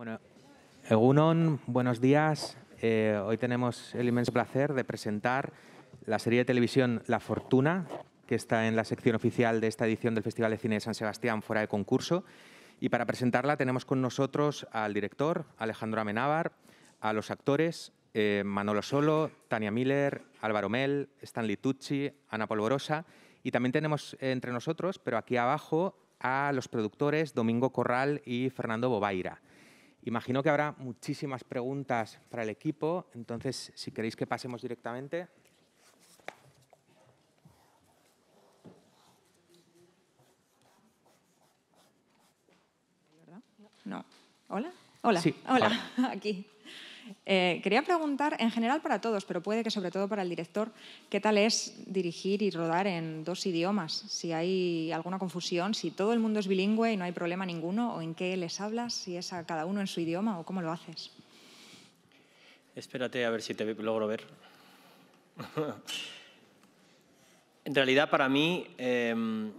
Bueno, Egunon, buenos días. Eh, hoy tenemos el inmenso placer de presentar la serie de televisión La Fortuna, que está en la sección oficial de esta edición del Festival de Cine de San Sebastián, fuera de concurso. Y para presentarla tenemos con nosotros al director, Alejandro Amenábar, a los actores, eh, Manolo Solo, Tania Miller, Álvaro Mel, Stanley Tucci, Ana Polvorosa. Y también tenemos eh, entre nosotros, pero aquí abajo, a los productores Domingo Corral y Fernando Bobaira. Imagino que habrá muchísimas preguntas para el equipo, entonces si queréis que pasemos directamente. No. ¿Hola? Hola, Hola. aquí. Eh, quería preguntar, en general para todos, pero puede que sobre todo para el director, ¿qué tal es dirigir y rodar en dos idiomas? Si hay alguna confusión, si todo el mundo es bilingüe y no hay problema ninguno, o en qué les hablas, si es a cada uno en su idioma o cómo lo haces. Espérate a ver si te logro ver. en realidad para mí, em,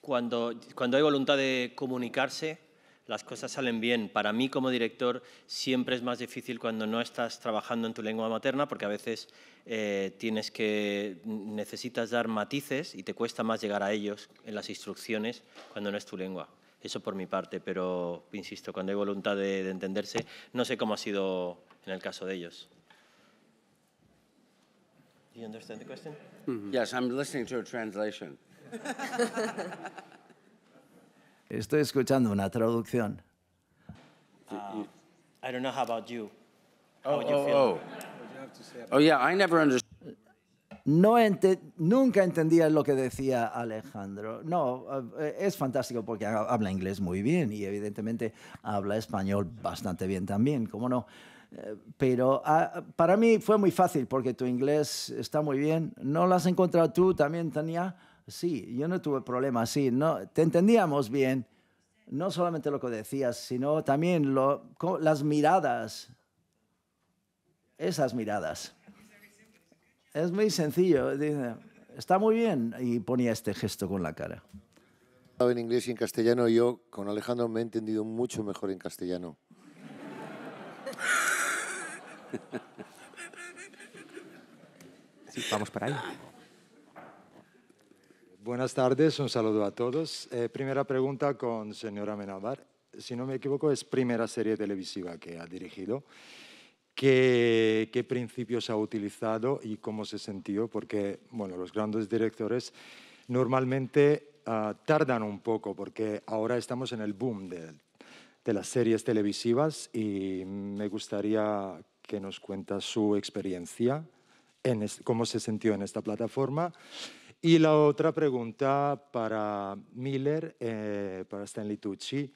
cuando hay voluntad de comunicarse, las cosas salen bien. Para mí como director siempre es más difícil cuando no estás trabajando en tu lengua materna porque a veces eh, tienes que, necesitas dar matices y te cuesta más llegar a ellos en las instrucciones cuando no es tu lengua. Eso por mi parte, pero insisto, cuando hay voluntad de, entenderse, no sé cómo ha sido en el caso de ellos. understand the question? Mm-hmm. Estoy escuchando una traducción. No ah, I don't know how about you. oh, you oh. oh. oh nunca entendía lo que decía Alejandro. No, eh, es fantástico porque habla inglés muy bien y evidentemente habla español bastante bien también, ¿cómo no? Eh, pero ah, para mí fue muy fácil porque tu inglés está muy bien. ¿No lo has encontrado tú también, Tania? Sí, yo no tuve problemas, sí, no, te entendíamos bien, no solamente lo que decías, sino también las miradas, esas miradas. Es muy sencillo, dice, está muy bien, y ponía este gesto con la cara. En inglés y en castellano, yo con Alejandro me he entendido mucho mejor en castellano. Sí, vamos para ahí. Buenas tardes, un saludo a todos. Eh, primera pregunta con señora Menabar. Si no me equivoco, es primera serie televisiva que ha dirigido. ¿Qué, principios ha utilizado y cómo se sintió? Porque bueno, los grandes directores normalmente ah, tardan un poco porque ahora estamos en el boom de, las series televisivas y me gustaría que nos cuenta su experiencia, en cómo se sintió en esta plataforma y la otra pregunta para Miller, eh, para Stanley Tucci,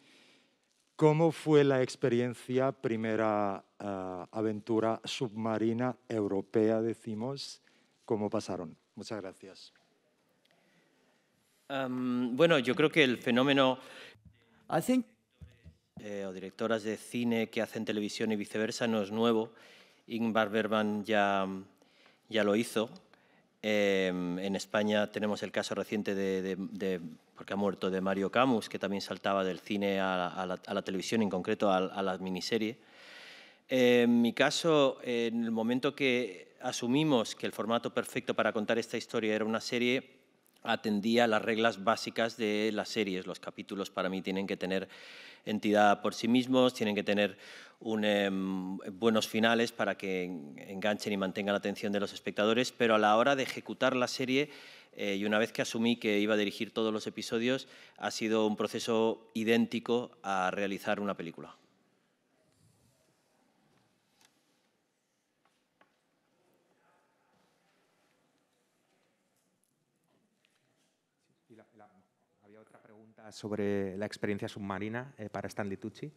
¿cómo fue la experiencia, primera eh, aventura submarina europea, decimos? ¿Cómo pasaron? Muchas gracias. bueno, yo creo que el fenómeno... hacen eh, o directoras de cine que hacen televisión y viceversa no es nuevo. Ingmar Bergman ya, ya lo hizo Em, en España tenemos el caso reciente de, porque ha muerto, de Mario Camus, que también saltaba del cine a, la, televisión, en concreto a, la miniserie. en mi caso, en el momento que asumimos que el formato perfecto para contar esta historia era una serie, atendía las reglas básicas de las series. Los capítulos para mí tienen que tener entidad por sí mismos, tienen que tener un, em, buenos finales para que enganchen y mantengan la atención de los espectadores, pero a la hora de ejecutar la serie eh, y una vez que asumí que iba a dirigir todos los episodios, ha sido un proceso idéntico a realizar una película. sobre la experiencia submarina eh, para Stanley Tucci.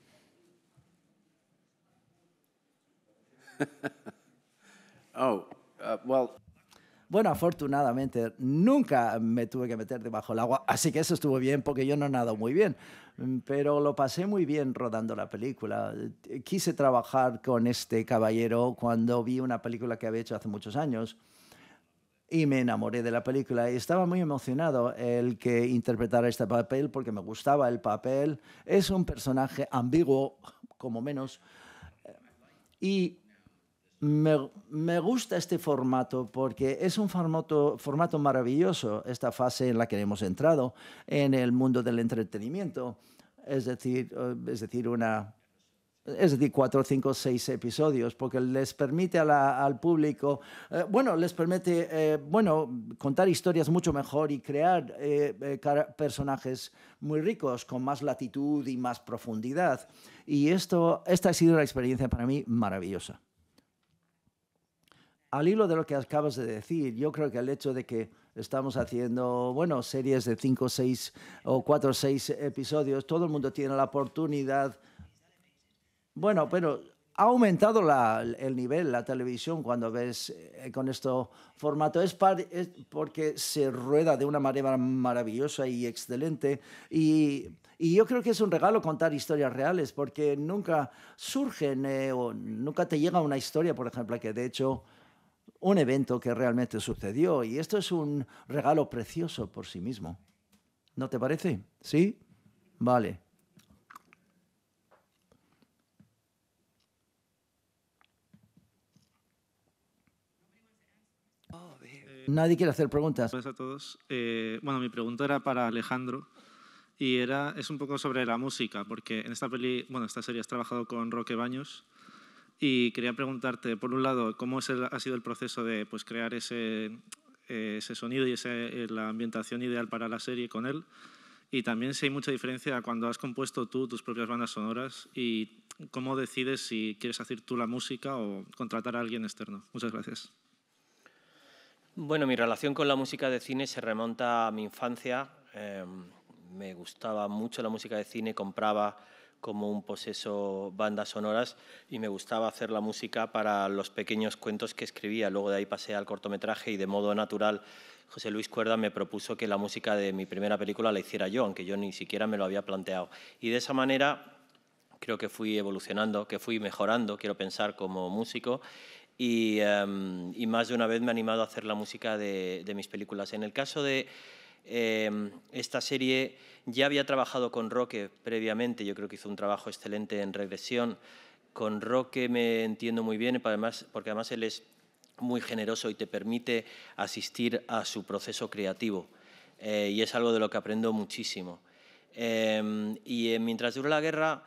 oh, uh, well. Bueno, afortunadamente nunca me tuve que meter debajo del agua, así que eso estuvo bien porque yo no nado muy bien, mm, pero lo pasé muy bien rodando la película. Quise trabajar con este caballero cuando vi una película que había hecho hace muchos años y me enamoré de la película. Y estaba muy emocionado el que interpretara este papel porque me gustaba el papel. Es un personaje ambiguo, como menos. Y me, me, gusta este formato porque es un formato, formato maravilloso, esta fase en la que hemos entrado en el mundo del entretenimiento. Es decir, eh, es decir una es decir, cuatro, cinco, seis episodios, porque les permite al público, eh, bueno, les permite, eh, bueno, contar historias mucho mejor y crear eh, personajes muy ricos, con más latitud y más profundidad. Y esto, esta ha sido una experiencia para mí maravillosa. Al hilo de lo que acabas de decir, yo creo que el hecho de que estamos haciendo, bueno, series de cinco, seis o cuatro, seis episodios, todo el mundo tiene la oportunidad bueno, pero ha aumentado el nivel, la televisión, cuando ves eh, con este formato. Es, porque se rueda de una manera maravillosa y excelente. Y, yo creo que es un regalo contar historias reales, porque nunca surgen eh, o nunca te llega una historia, por ejemplo, que de hecho un evento que realmente sucedió. Y esto es un regalo precioso por sí mismo. ¿No te parece? ¿Sí? Vale. Eh, Nadie quiere hacer preguntas. Gracias a todos. Eh, bueno, mi pregunta era para Alejandro y era, es un poco sobre la música, porque en esta bueno, esta serie has trabajado con Roque Baños y quería preguntarte, por un lado, cómo ha sido el proceso de pues, crear ese, eh, ese sonido y la ambientación ideal para la serie con él. Y también si hay mucha diferencia cuando has compuesto tú tus propias bandas sonoras y cómo decides si quieres hacer tú la música o contratar a alguien externo. Muchas gracias. Bueno, mi relación con la música de cine se remonta a mi infancia. Em, me gustaba mucho la música de cine, compraba como un poseso bandas sonoras y me gustaba hacer la música para los pequeños cuentos que escribía. Luego de ahí pasé al cortometraje y de modo natural José Luis Cuerda me propuso que la música de mi primera película la hiciera yo, aunque yo ni siquiera me lo había planteado. Y de esa manera creo que fui evolucionando, que fui mejorando, quiero pensar, como músico y, em, y, más de una vez me ha animado a hacer la música de, mis películas. En el caso de em, esta serie, ya había trabajado con Roque previamente, yo creo que hizo un trabajo excelente en regresión. Con Roque me entiendo muy bien, además, porque además él es muy generoso y te permite asistir a su proceso creativo. Eh, y es algo de lo que aprendo muchísimo. Em, y eh, mientras duró la guerra,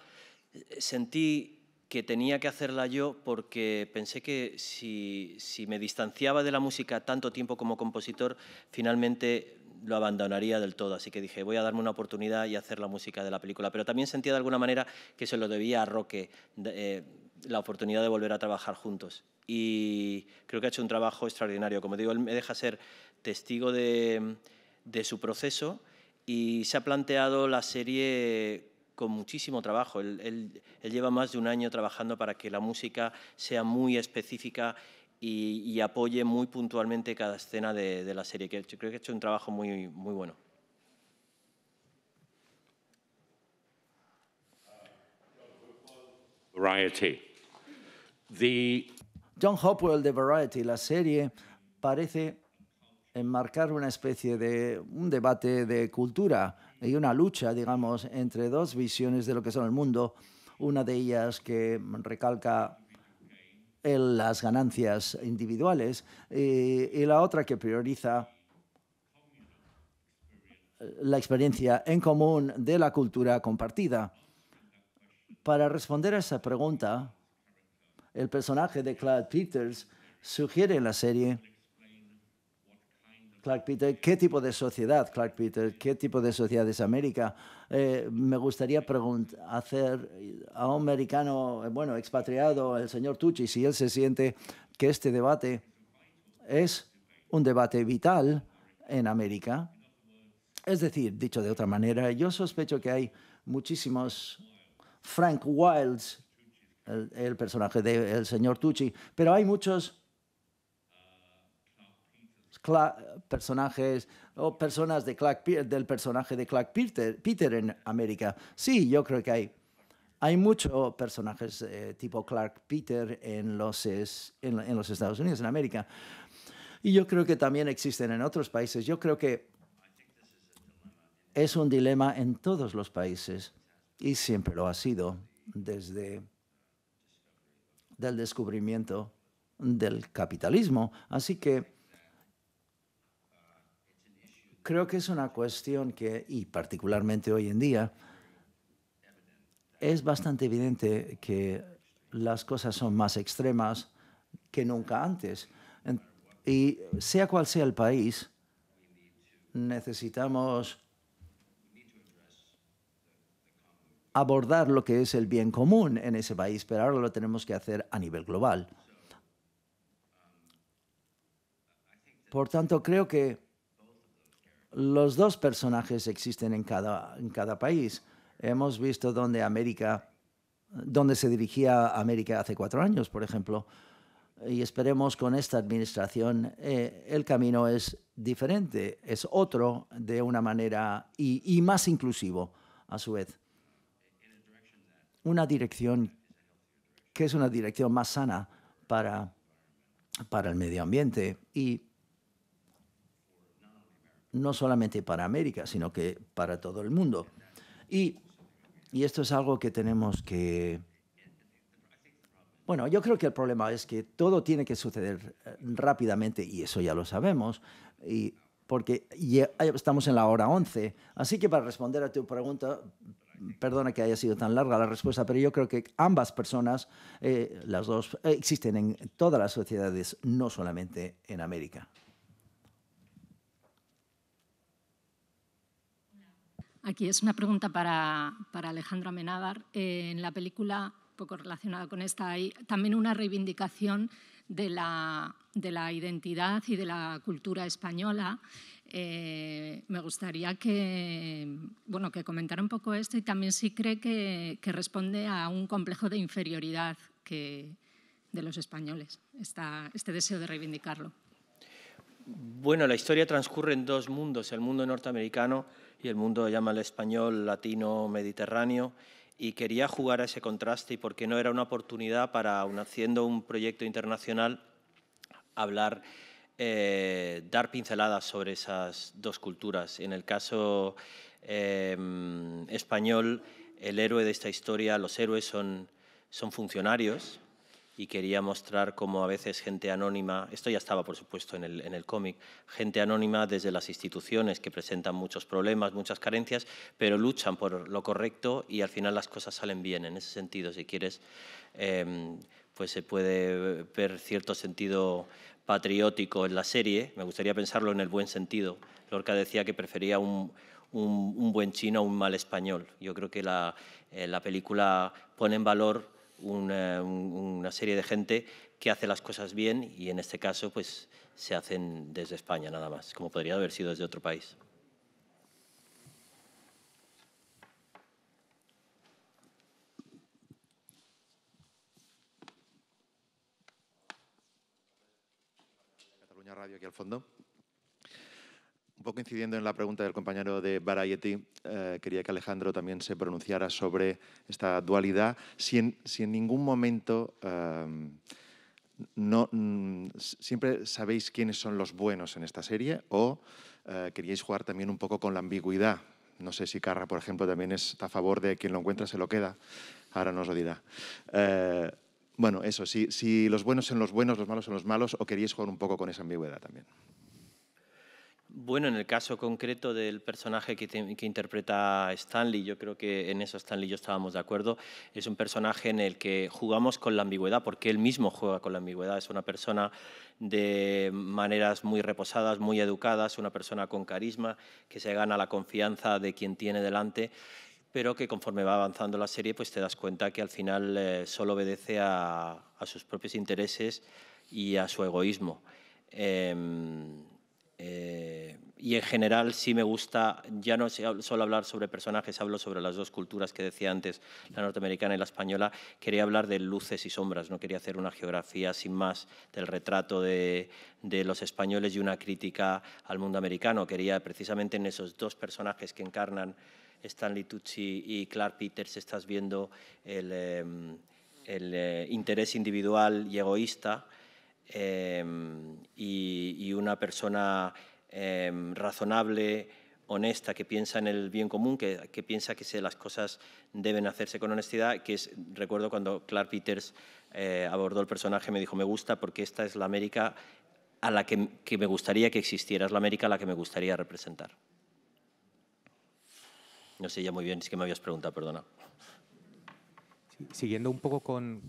sentí que tenía que hacerla yo porque pensé que si, me distanciaba de la música tanto tiempo como compositor, finalmente lo abandonaría del todo. Así que dije, voy a darme una oportunidad y hacer la música de la película. Pero también sentía de alguna manera que se lo debía a Roque eh, la oportunidad de volver a trabajar juntos. Y creo que ha hecho un trabajo extraordinario. Como digo, él me deja ser testigo de, de su proceso y se ha planteado la serie con muchísimo trabajo. Él, lleva más de un año trabajando para que la música sea muy específica y, apoye muy puntualmente cada escena de, la serie, que creo que ha hecho un trabajo muy, muy bueno. Variety. The... John Hopwell de Variety, la serie, parece enmarcar una especie de un debate de cultura hay una lucha, digamos, entre dos visiones de lo que son el mundo. Una de ellas que recalca eh, las ganancias individuales y, eh, y la otra que prioriza eh, la experiencia en común de la cultura compartida. Para responder a esa pregunta, el personaje de Claude Peters sugiere en la serie Clark Peter, qué tipo de sociedad, Clark Peter, qué tipo de sociedad es América. Eh, me gustaría hacer a un americano, bueno, expatriado, el señor Tucci, si él se siente que este debate es un debate vital en América. Es decir, dicho de otra manera, yo sospecho que hay muchísimos Frank Wilds, el, personaje del señor Tucci, pero hay muchos personajes o personas de Clark, del personaje de Clark Peter, Peter, en América. Sí, yo creo que hay, hay muchos personajes eh, tipo Clark Peter en los, en, en los Estados Unidos, en América. Y yo creo que también existen en otros países. Yo creo que es un dilema en todos los países y siempre lo ha sido desde el descubrimiento del capitalismo. Así que creo que es una cuestión que, y particularmente hoy en día, es bastante evidente que las cosas son más extremas que nunca antes. Y sea cual sea el país, necesitamos abordar lo que es el bien común en ese país, pero ahora lo tenemos que hacer a nivel global. Por tanto, creo que los dos personajes existen en cada, en cada país. Hemos visto dónde América, dónde se dirigía América hace cuatro años, por ejemplo, y esperemos con esta administración eh, el camino es diferente, es otro de una manera y, más inclusivo a su vez. Una dirección que es una dirección más sana para, para el medio ambiente y no solamente para América, sino que para todo el mundo. Y, esto es algo que tenemos que... Bueno, yo creo que el problema es que todo tiene que suceder eh, rápidamente, y eso ya lo sabemos, porque estamos en la hora 11. Así que para responder a tu pregunta, perdona que haya sido tan larga la respuesta, pero yo creo que ambas personas, eh, las dos, eh, existen en todas las sociedades, no solamente en América. Aquí es una pregunta para, para Alejandra Menábar. Eh, en la película, poco relacionada con esta, hay también una reivindicación de la, de la identidad y de la cultura española. Eh, me gustaría que, bueno, que comentara un poco esto y también si cree que, responde a un complejo de inferioridad que, de los españoles, esta, este deseo de reivindicarlo. Bueno, la historia transcurre en dos mundos, el mundo norteamericano y el mundo, llama el español, latino, mediterráneo, y quería jugar a ese contraste y porque no era una oportunidad para, haciendo un proyecto internacional, hablar, eh, dar pinceladas sobre esas dos culturas. En el caso em, español, el héroe de esta historia, los héroes son funcionarios, y quería mostrar cómo a veces gente anónima, esto ya estaba por supuesto en el, en el cómic, gente anónima desde las instituciones que presentan muchos problemas, muchas carencias, pero luchan por lo correcto y al final las cosas salen bien. En ese sentido, si quieres, em, pues se puede ver cierto sentido patriótico en la serie, me gustaría pensarlo en el buen sentido. Lorca decía que prefería un, un, buen chino a un mal español. Yo creo que la, eh, la película pone en valor una, serie de gente que hace las cosas bien y en este caso pues se hacen desde España nada más, como podría haber sido desde otro país. Cataluña Radio aquí al fondo. Un poco incidiendo en la pregunta del compañero de Variety, eh, quería que Alejandro también se pronunciara sobre esta dualidad. Si en, ningún momento em, mm, siempre sabéis quiénes son los buenos en esta serie o eh, queríais jugar también un poco con la ambigüedad. No sé si Carra, por ejemplo, también está a favor de quien lo encuentra se lo queda. Ahora nos lo dirá. Eh, bueno, eso, si los buenos son los buenos, los malos son los malos, o queríais jugar un poco con esa ambigüedad también. Bueno, en el caso concreto del personaje que, interpreta Stanley, yo creo que en eso Stanley y yo estábamos de acuerdo, es un personaje en el que jugamos con la ambigüedad, porque él mismo juega con la ambigüedad, es una persona de maneras muy reposadas, muy educadas, una persona con carisma, que se gana la confianza de quien tiene delante pero que conforme va avanzando la serie, pues te das cuenta que al final eh, solo obedece a, sus propios intereses y a su egoísmo. Em, eh, y en general sí me gusta, ya no solo hablar sobre personajes, hablo sobre las dos culturas que decía antes, la norteamericana y la española. Quería hablar de luces y sombras, no quería hacer una geografía sin más del retrato de, los españoles y una crítica al mundo americano. Quería precisamente en esos dos personajes que encarnan Stanley Tucci y Clark Peters, estás viendo el em, eh, interés individual y egoísta Em, y, una persona em, razonable, honesta, que piensa en el bien común, que, piensa que se, las cosas deben hacerse con honestidad, que es, recuerdo cuando Clark Peters eh, abordó el personaje, me dijo, me gusta porque esta es la América a la que, que me gustaría que existiera, es la América a la que me gustaría representar. No sé ya muy bien, es que me habías preguntado, perdona. Siguiendo un poco con,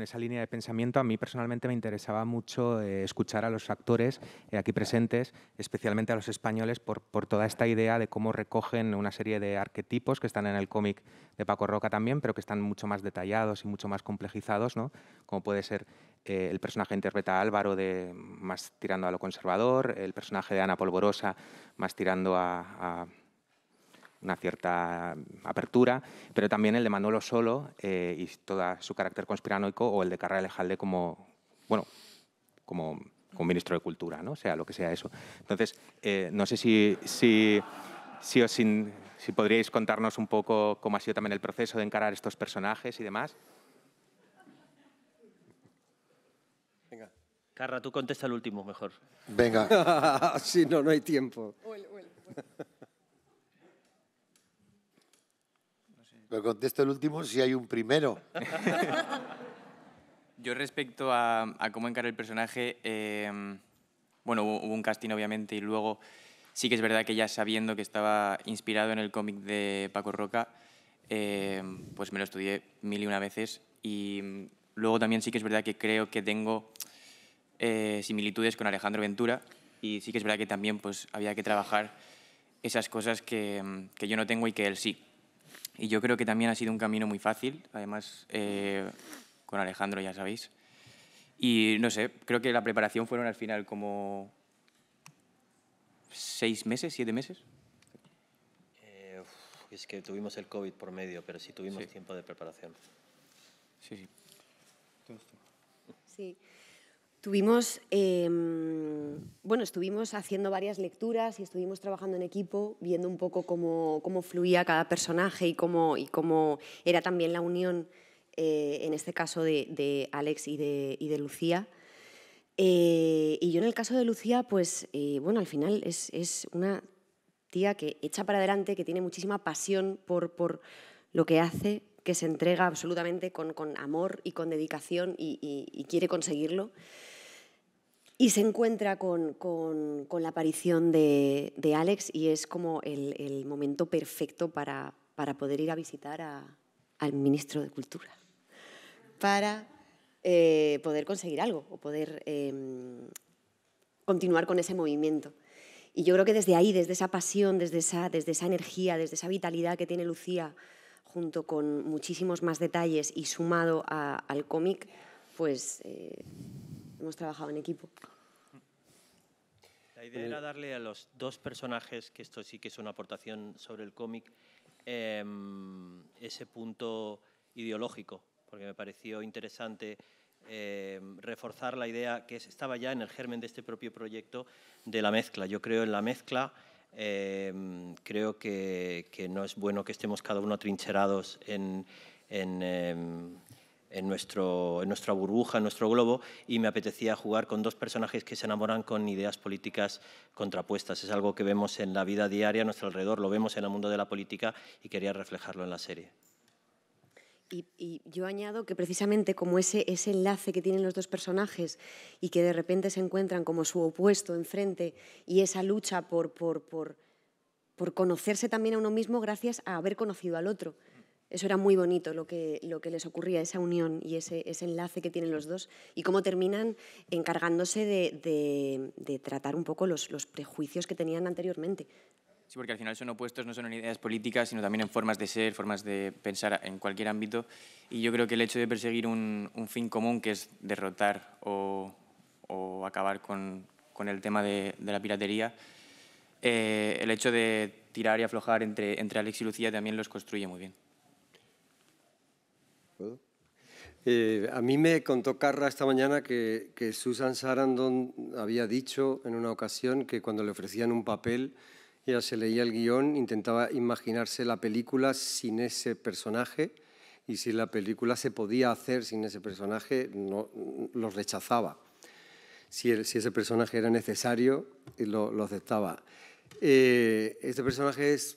esa línea de pensamiento, a mí personalmente me interesaba mucho eh, escuchar a los actores eh, aquí presentes, especialmente a los españoles, por, toda esta idea de cómo recogen una serie de arquetipos que están en el cómic de Paco Roca también, pero que están mucho más detallados y mucho más complejizados, ¿no? como puede ser eh, el personaje interpreta a Álvaro de, más tirando a lo conservador, el personaje de Ana Polvorosa más tirando a una cierta apertura, pero también el de Manolo Solo eh, y todo su carácter conspiranoico o el de Carrera Alejalde como, bueno, como, como, ministro de Cultura, ¿no? sea lo que sea eso. Entonces, eh, no sé si, si, si, os si podríais contarnos un poco cómo ha sido también el proceso de encarar estos personajes y demás. Carra, tú contesta el último mejor. Venga. si sí, no, no hay tiempo. Pero contesto el último si hay un primero. Yo respecto a, cómo encarar el personaje, em, bueno, hubo, un casting obviamente y luego sí que es verdad que ya sabiendo que estaba inspirado en el cómic de Paco Roca, em, pues me lo estudié mil y una veces y em, luego también sí que es verdad que creo que tengo eh, similitudes con Alejandro Ventura y sí que es verdad que también pues había que trabajar esas cosas que, que yo no tengo y que él sí. Y yo creo que también ha sido un camino muy fácil, además eh, con Alejandro ya sabéis. Y no sé, creo que la preparación fueron al final como seis meses, siete meses. Eh, es que tuvimos el COVID por medio, pero sí tuvimos tiempo de preparación. Sí, sí. Sí. Estuvimos, em, bueno, estuvimos haciendo varias lecturas y estuvimos trabajando en equipo, viendo un poco cómo, cómo fluía cada personaje y cómo, y cómo era también la unión, eh, en este caso, de, de Alex y de, y de Lucía. Eh, y yo en el caso de Lucía, pues, eh, bueno, al final es, es, una tía que echa para adelante, que tiene muchísima pasión por, por lo que hace, que se entrega absolutamente con, con, amor y con dedicación y quiere conseguirlo. Y se encuentra con, con, la aparición de, Alex y es como el, momento perfecto para, para, poder ir a visitar al ministro de Cultura, para eh, poder conseguir algo o poder em, continuar con ese movimiento. Y yo creo que desde ahí, desde esa pasión, desde esa, desde esa energía, desde esa vitalidad que tiene Lucía, junto con muchísimos más detalles y sumado al cómic, pues... Eh, hemos trabajado en equipo. La idea era darle a los dos personajes, que esto sí que es una aportación sobre el cómic, em, ese punto ideológico, porque me pareció interesante em, reforzar la idea que estaba ya en el germen de este propio proyecto de la mezcla. Yo creo en la mezcla, em, creo que, no es bueno que estemos cada uno trincherados en en, nuestro, en nuestra burbuja, en nuestro globo, y me apetecía jugar con dos personajes que se enamoran con ideas políticas contrapuestas. Es algo que vemos en la vida diaria, a nuestro alrededor, lo vemos en el mundo de la política y quería reflejarlo en la serie. Y, yo añado que precisamente como ese, enlace que tienen los dos personajes y que de repente se encuentran como su opuesto enfrente y esa lucha por conocerse también a uno mismo gracias a haber conocido al otro. Eso era muy bonito lo que, les ocurría, esa unión y ese, enlace que tienen los dos y cómo terminan encargándose de, tratar un poco los, prejuicios que tenían anteriormente. Sí, porque al final son opuestos, no son en ideas políticas, sino también en formas de ser, formas de pensar en cualquier ámbito. Y yo creo que el hecho de perseguir un, fin común, que es derrotar o, acabar con, el tema de, la piratería, eh, el hecho de tirar y aflojar entre, entre Alex y Lucía también los construye muy bien. Eh, a mí me contó Carra esta mañana que, Susan Sarandon había dicho en una ocasión que cuando le ofrecían un papel, ella se leía el guión, intentaba imaginarse la película sin ese personaje y si la película se podía hacer sin ese personaje, no, lo rechazaba. Si, ese personaje era necesario, lo, aceptaba. Eh, este personaje es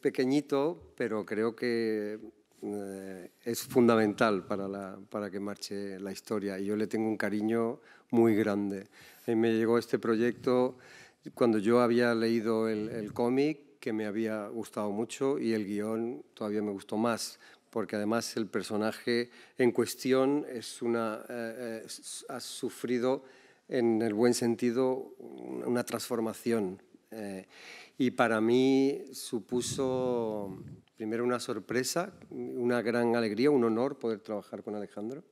pequeñito, pero creo que eh, es fundamental para, la, para, que marche la historia y yo le tengo un cariño muy grande. A eh, me llegó este proyecto cuando yo había leído el, cómic, que me había gustado mucho y el guión todavía me gustó más, porque además el personaje en cuestión es una, eh, ha sufrido en el buen sentido una transformación y para mí supuso Primero una sorpresa, una gran alegría, un honor poder trabajar con Alejandro.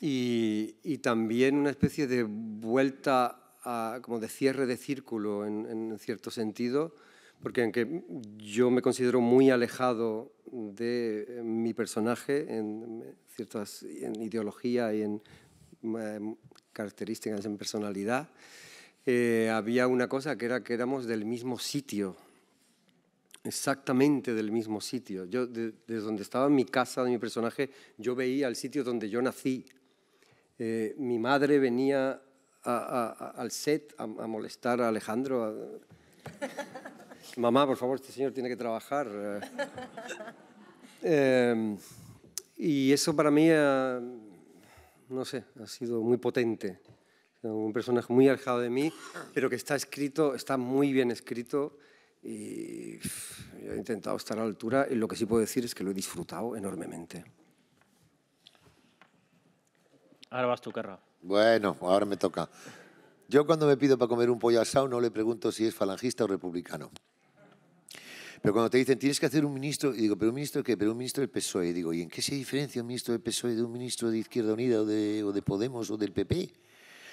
Y, también una especie de vuelta, como de cierre de círculo en, cierto sentido, porque aunque yo me considero muy alejado de eh, mi personaje en ciertas en ideología y en em, características en personalidad, eh, había una cosa que era que éramos del mismo sitio exactamente del mismo sitio. Yo, desde donde estaba mi casa, de mi personaje, yo veía el sitio donde yo nací. Eh, mi madre venía al set a, molestar a Alejandro. Mamá, por favor, este señor tiene que trabajar. Eh, em, y eso para mí, eh, no sé, ha sido muy potente. Un personaje muy alejado de mí, pero que está escrito, está muy bien escrito y he intentado estar a la altura y lo que sí puedo decir es que lo he disfrutado enormemente. Ahora vas tú, Carra. Bueno, ahora me toca. Yo cuando me pido para comer un pollo asado no le pregunto si es falangista o republicano. Pero cuando te dicen, tienes que hacer un ministro, y digo, ¿pero un ministro qué? ¿Pero un ministro del PSOE? Y digo, ¿y en qué se diferencia un ministro del PSOE de un ministro de Izquierda Unida o de, o de Podemos o del PP?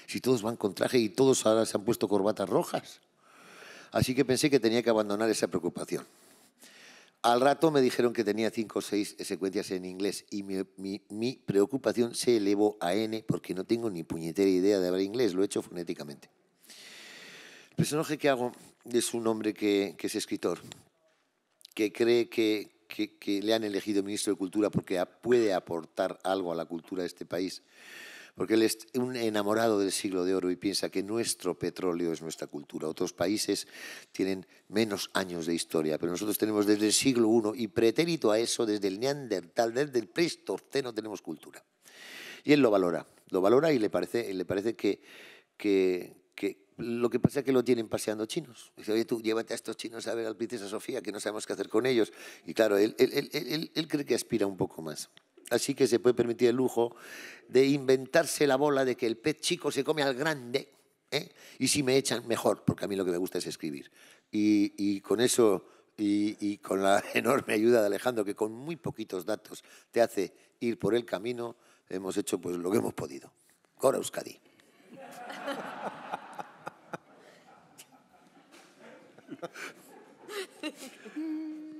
Si todos van con traje y todos ahora se han puesto corbatas rojas. Así que pensé que tenía que abandonar esa preocupación. Al rato me dijeron que tenía cinco o seis secuencias en inglés y mi, preocupación se elevó a N porque no tengo ni puñetera idea de hablar inglés, lo he hecho fonéticamente. El personaje que hago es un hombre que, es escritor, que cree que, que, le han elegido ministro de Cultura porque puede aportar algo a la cultura de este país porque él es un enamorado del siglo de oro y piensa que nuestro petróleo es nuestra cultura. Otros países tienen menos años de historia, pero nosotros tenemos desde el siglo I y pretérito a eso, desde el neandertal, desde el pleistoceno tenemos cultura. Y él lo valora, lo valora y le parece, le parece que, que, lo que pasa es que lo tienen paseando chinos. Dice, oye, tú llévate a estos chinos a ver al princesa Sofía, que no sabemos qué hacer con ellos. Y claro, él, él cree que aspira un poco más. Así que se puede permitir el lujo de inventarse la bola de que el pez chico se come al grande. ¿eh? Y si me echan, mejor, porque a mí lo que me gusta es escribir. y, con eso y, con la enorme ayuda de Alejandro, que con muy poquitos datos te hace ir por el camino, hemos hecho pues lo que hemos podido. Cora Euskadi.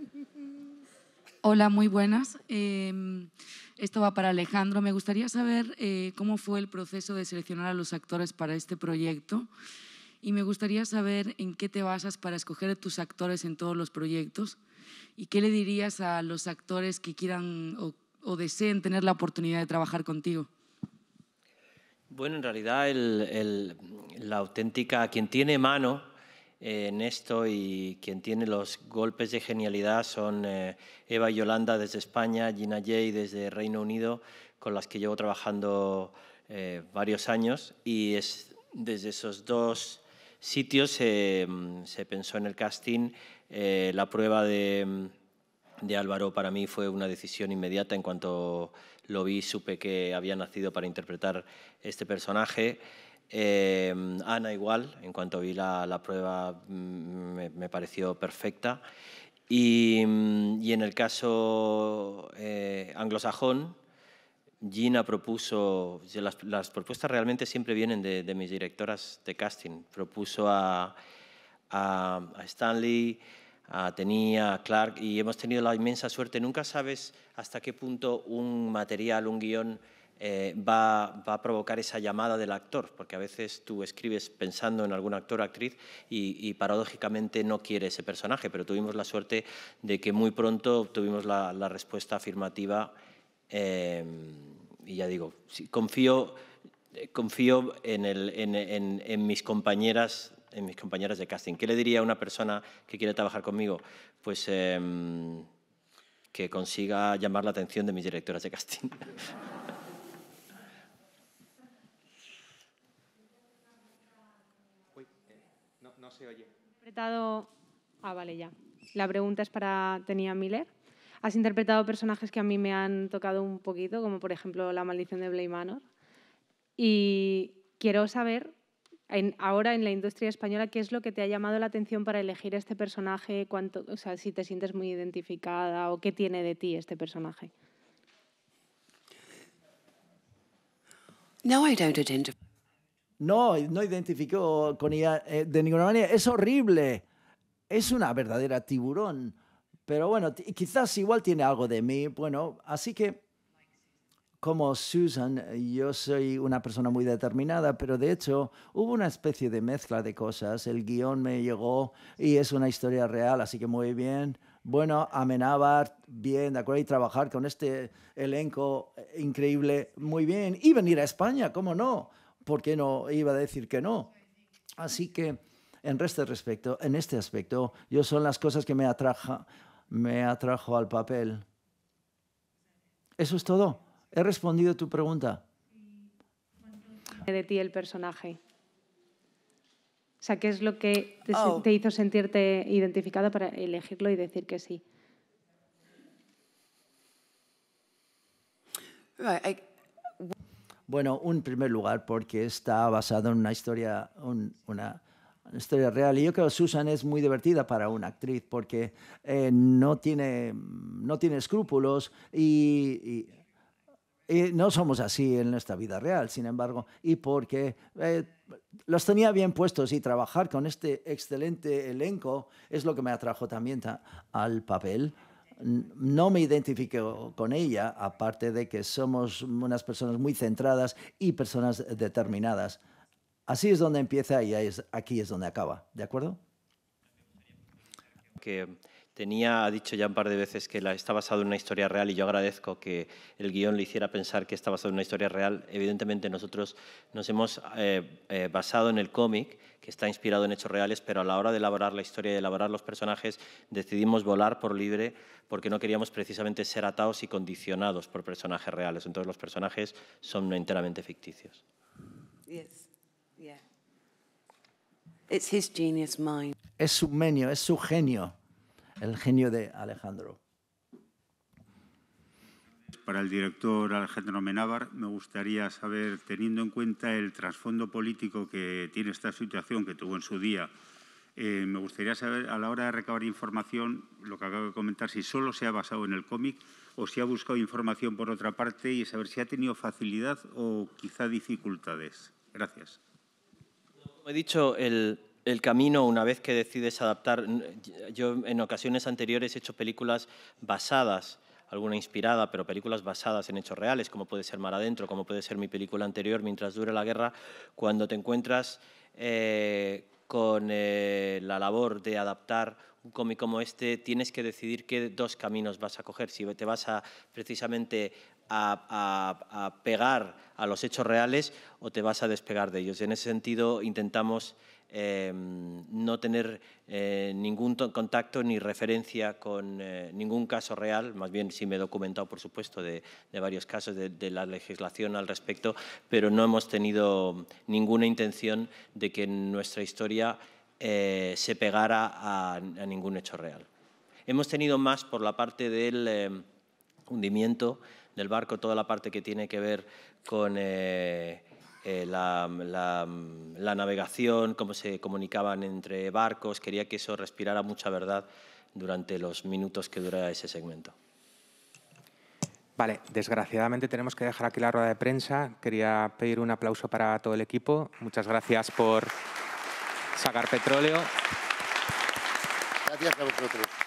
Hola, muy buenas. Em, esto va para Alejandro. Me gustaría saber eh, cómo fue el proceso de seleccionar a los actores para este proyecto y me gustaría saber en qué te basas para escoger tus actores en todos los proyectos y qué le dirías a los actores que quieran o, deseen tener la oportunidad de trabajar contigo. Bueno, en realidad la auténtica, quien tiene mano eh, en esto y quien tiene los golpes de genialidad son eh, Eva y Yolanda desde España, Gina Jay desde Reino Unido, con las que llevo trabajando eh, varios años y desde esos dos sitios se pensó en el casting. la prueba de, de Álvaro para mí fue una decisión inmediata. En cuanto lo vi, supe que había nacido para interpretar este personaje. Em, Ana igual, en cuanto vi la, prueba mm, me, pareció perfecta. Y, mm, en el caso eh, anglosajón, Gina propuso, las, propuestas realmente siempre vienen de, mis directoras de casting, propuso a, a Stanley, a Tenía, a Clark, y hemos tenido la inmensa suerte, nunca sabes hasta qué punto un material, un guión eh, va, a provocar esa llamada del actor, porque a veces tú escribes pensando en algún actor o actriz y, paradójicamente no quiere ese personaje, pero tuvimos la suerte de que muy pronto obtuvimos la, respuesta afirmativa eh, y ya digo, confío, confío en, mis compañeras en mis compañeras de casting. ¿Qué le diría a una persona que quiere trabajar conmigo? Pues em, que consiga llamar la atención de mis directoras de casting. interpretado. Ah, vale, ya. La pregunta es para Tenia Miller. Has interpretado personajes que a mí me han tocado un poquito, como por ejemplo La Maldición de Blay Manor. Y quiero saber ahora en la industria española, ¿qué es lo que te ha llamado la atención para elegir este personaje? Cuánto, o sea, si te sientes muy identificada o qué tiene de ti este personaje. No, I don't no, no identificó con ella eh, de ninguna manera. Es horrible. Es una verdadera tiburón. Pero bueno, quizás igual tiene algo de mí. Bueno, así que como Susan, yo soy una persona muy determinada, pero de hecho hubo una especie de mezcla de cosas. El guión me llegó y es una historia real, así que muy bien. Bueno, Amenábar, bien, de acuerdo, y trabajar con este elenco eh, increíble, muy bien. Y venir a España, ¿cómo no? ¿Por qué no iba a decir que no. Así que en este respecto, en este aspecto, yo son las cosas que me atraja, atrajo al papel. Eso es todo. He respondido tu pregunta. De ti el personaje. O sea, ¿qué es lo que te, oh. hizo sentirte identificado para elegirlo y decir que sí? Bueno, un primer lugar porque está basado en una historia, una, historia real. Y yo creo que Susan es muy divertida para una actriz porque eh, no, tiene, no tiene escrúpulos y, no somos así en nuestra vida real, sin embargo, y porque eh, los tenía bien puestos y trabajar con este excelente elenco es lo que me atrajo también al papel no me identifico con ella, aparte de que somos unas personas muy centradas y personas determinadas. Así es donde empieza y aquí es donde acaba, ¿de acuerdo? Que Tenía, dicho ya un par de veces que la, está basado en una historia real y yo agradezco que el guión le hiciera pensar que está basado en una historia real. Evidentemente nosotros nos hemos eh, eh, basado en el cómic, que está inspirado en hechos reales, pero a la hora de elaborar la historia y elaborar los personajes decidimos volar por libre porque no queríamos precisamente ser atados y condicionados por personajes reales. Entonces los personajes son enteramente ficticios. Yes. Es su genio, es su genio el genio de Alejandro. Para el director Alejandro Menábar, me gustaría saber, teniendo en cuenta el trasfondo político que tiene esta situación que tuvo en su día, eh, me gustaría saber, a la hora de recabar información, lo que acabo de comentar, si solo se ha basado en el cómic o si ha buscado información por otra parte y saber si ha tenido facilidad o quizá dificultades. Gracias. Como he dicho, el, el camino una vez que decides adaptar. Yo en ocasiones anteriores he hecho películas basadas alguna inspirada, pero películas basadas en hechos reales, como puede ser Mar Adentro, como puede ser mi película anterior, Mientras dure la guerra, cuando te encuentras eh, con eh, la labor de adaptar un cómic como este, tienes que decidir qué dos caminos vas a coger. Si te vas a precisamente a, a pegar a los hechos reales o te vas a despegar de ellos. En ese sentido, intentamos Em, no tener eh, ningún contacto ni referencia con eh, ningún caso real, más bien sí me he documentado, por supuesto, de, varios casos de, la legislación al respecto, pero no hemos tenido ninguna intención de que nuestra historia eh, se pegara a, a, ningún hecho real. Hemos tenido más por la parte del em, hundimiento del barco, toda la parte que tiene que ver con eh, mm, la, navegación, cómo se comunicaban entre barcos. Quería que eso respirara mucha verdad durante los minutos que dura ese segmento. Vale, desgraciadamente tenemos que dejar aquí la rueda de prensa. Quería pedir un aplauso para todo el equipo. Muchas gracias por sacar petróleo. Gracias a vosotros.